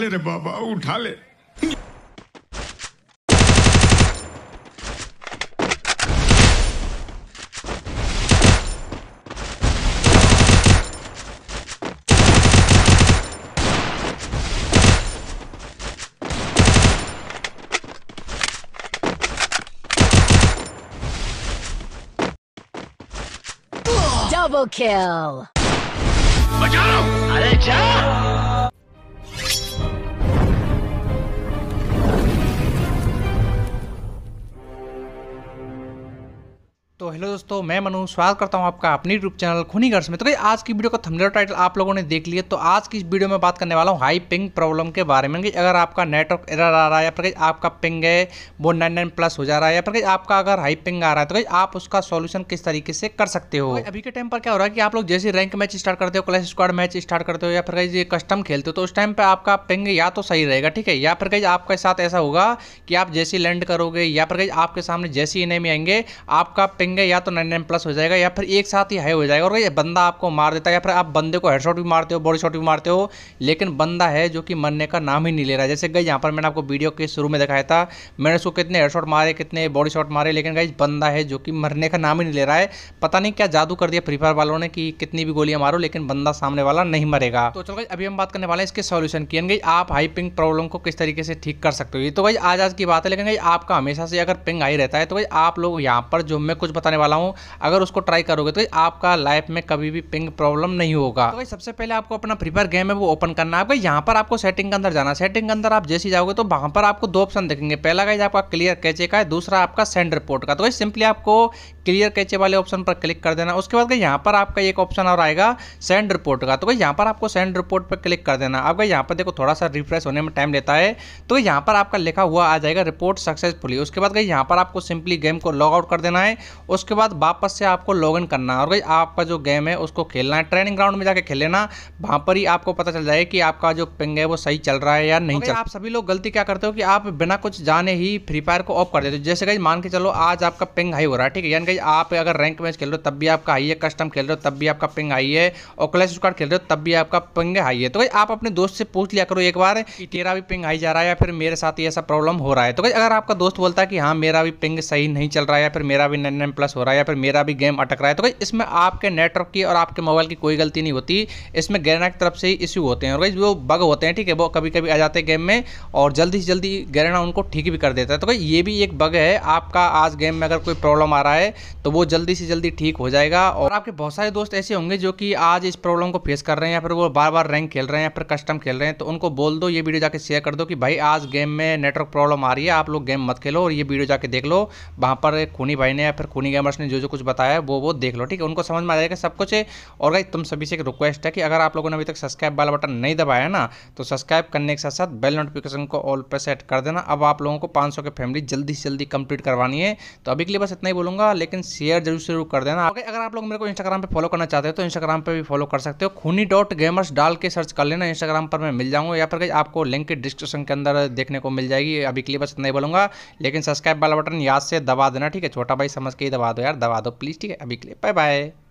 ले रे बाबा उठा ले double kill. Bajaro, are you? जा तो हेलो दोस्तों मैं मनु स्वागत करता हूं आपका अपनी यूट्यूब चैनल खूनी घर में तो भाई आज की वीडियो का थंबनेल टाइटल आप लोगों ने देख लिया तो आज की इस वीडियो में बात करने वाला हूं हाई पिंग प्रॉब्लम के बारे में कि अगर आपका नेटवर्क एरर आ रहा है या फिर आपका पिंग है वो नाइन नाइन प्लस हो जा रहा है या फिर आपका अगर हाई पिंग आ रहा है तो भाई आप उसका सोल्यूशन किस तरीके से कर सकते हो अभी के टाइम पर क्या हो रहा है कि आप लोग जैसे रैंक मैच स्टार्ट करते हो क्लास स्क्वाड मैच स्टार्ट करते हो या फिर कहीं कस्टम खेलते हो तो उस टाइम पर आपका पिंग या तो सही रहेगा ठीक है या फिर कहीं आपके साथ ऐसा होगा कि आप जैसी लैंड करोगे या फिर कहीं आपके सामने जैसी इनेमी आएंगे आपका पिंग करेंगे या तो नाइन प्लस हो जाएगा या फिर एक साथ ही हाई हो जाएगा और ये बंदा आपको मार देता है या फिर आप बंदे को हेडशॉट भी मारते हो बॉडी शॉट भी मारते हो लेकिन बंदा है जो कि मरने का नाम ही नहीं ले रहा जैसे गई यहाँ पर मैंने आपको वीडियो के शुरू में दिखाया था मैंने उसको कितने हेडशॉट मारे कितने बॉडी शॉट मारे लेकिन गई बंदा है जो कि मरने का नाम ही नहीं ले रहा है पता नहीं क्या जादू कर दिया फ्री फायर वालों ने कि कितनी भी गोलियाँ मारो लेकिन बंदा सामने वाला नहीं मरेगा तो चलो अभी हम बात करने वाले हैं इसके सोल्यूशन की गई आप हाई पिंग प्रॉब्लम को किस तरीके से ठीक कर सकते हो ये तो भाई आज आज की बात है लेकिन भाई आपका हमेशा से अगर पिंग आई रहता है तो भाई आप लोग यहाँ पर जो मैं कुछ बता बताने वाला हूँ अगर उसको ट्राई करोगे तो आपका लाइफ में कभी भी पिंग प्रॉब्लम नहीं होगा तो भाई सबसे पहले आपको अपना फ्रीफायर गेम है वो ओपन करना है आपको यहाँ पर आपको सेटिंग के अंदर जाना सेटिंग के अंदर आप जैसे जाओगे तो वहाँ पर आपको दो ऑप्शन देखेंगे पहला गाइज आपका क्लियर कैचे का है दूसरा आपका सेंड रिपोर्ट का तो भाई सिंपली आपको क्लियर कैचे वाले ऑप्शन पर क्लिक कर देना उसके बाद यहाँ पर आपका एक ऑप्शन और आएगा सेंड रिपोर्ट का तो भाई यहाँ पर आपको सेंड रिपोर्ट पर क्लिक कर देना आपका यहाँ पर देखो थोड़ा सा रिफ्रेश होने में टाइम लेता है तो यहाँ पर आपका लिखा हुआ आ जाएगा रिपोर्ट सक्सेसफुली उसके बाद यहाँ पर आपको सिंपली गेम को लॉग आउट कर देना है उसके बाद वापस से आपको लॉग इन करना है और भाई आपका जो गेम है उसको खेलना है ट्रेनिंग ग्राउंड में जाके खेल लेना वहाँ पर ही आपको पता चल जाए कि आपका जो पिंग है वो सही चल रहा है या नहीं तो चल आप सभी लोग गलती क्या करते हो कि आप बिना कुछ जाने ही फ्री फायर को ऑफ कर देते हो जैसे कहीं मान के चलो आज आपका पिंग हाई हो रहा है ठीक है यानी कहीं आप अगर रैंक मैच खेल रहे हो तब भी आपका हाई है कस्टम खेल रहे हो तब भी आपका पिंग हाई है और क्लैश स्क्वाड खेल रहे हो तब भी आपका पिंग हाई है तो भाई आप अपने दोस्त से पूछ लिया करो एक बार कि तेरा भी पिंग हाई जा रहा है या फिर मेरे साथ ही ऐसा प्रॉब्लम हो रहा है तो भाई अगर आपका दोस्त बोलता है कि हाँ मेरा भी पिंग सही नहीं चल रहा है या फिर मेरा भी नाइन प्लस वायरस हो रहा है या फिर मेरा भी गेम अटक रहा है तो भाई इसमें आपके नेटवर्क की और आपके मोबाइल की कोई गलती नहीं होती इसमें गैरना की तरफ से ही इश्यू होते हैं और भाई वो बग होते हैं ठीक है वो कभी कभी आ जाते हैं गेम में और जल्दी से जल्दी गैरना उनको ठीक भी कर देता है तो भाई ये भी एक बग है आपका आज गेम में अगर कोई प्रॉब्लम आ रहा है तो वो जल्दी से जल्दी ठीक हो जाएगा और आपके बहुत सारे दोस्त ऐसे होंगे जो कि आज इस प्रॉब्लम को फेस कर रहे हैं या फिर वो बार बार रैंक खेल रहे हैं या फिर कस्टम खेल रहे हैं तो उनको बोल दो ये वीडियो जाके शेयर कर दो कि भाई आज गेम में नेटवर्क प्रॉब्लम आ रही है आप लोग गेम मत खेलो और ये वीडियो जाके देख लो वहाँ पर खूनी भाई ने या फिर खूनी गेमर्स ने जो जो कुछ बताया वो वो देख लो ठीक है उनको समझ में आ जाएगा सब कुछ और भाई तुम सभी से एक रिक्वेस्ट है कि अगर आप लोगों ने अभी तक सब्सक्राइब वाला बटन नहीं दबाया ना तो सब्सक्राइब करने के साथ साथ बेल नोटिफिकेशन को ऑल पर सेट कर देना अब आप लोगों को पाँच के फैमिली जल्दी से जल्दी कंप्लीट करवानी है तो अभी के लिए बस इतना ही बोलूंगा लेकिन शेयर जरूर शुरू कर देना अगर आप लोग मेरे को इंस्टाग्राम पर फॉलो करना चाहते हो तो इंस्टाग्राम पर भी फॉलो कर सकते हो खूनी डॉट गेमर्स डाल के सर्च कर लेना इंस्टाग्राम पर मैं मिल जाऊंगा या फिर आपको लिंक डिस्क्रिप्शन के अंदर देखने को मिल जाएगी अभी के लिए बस इतना ही बोलूंगा लेकिन सब्सक्राइब वाला बटन याद से दबा देना ठीक है छोटा भाई समझ के ही दबा दबा दो यार दबा दो प्लीज़ ठीक है अभी के लिए बाय बाय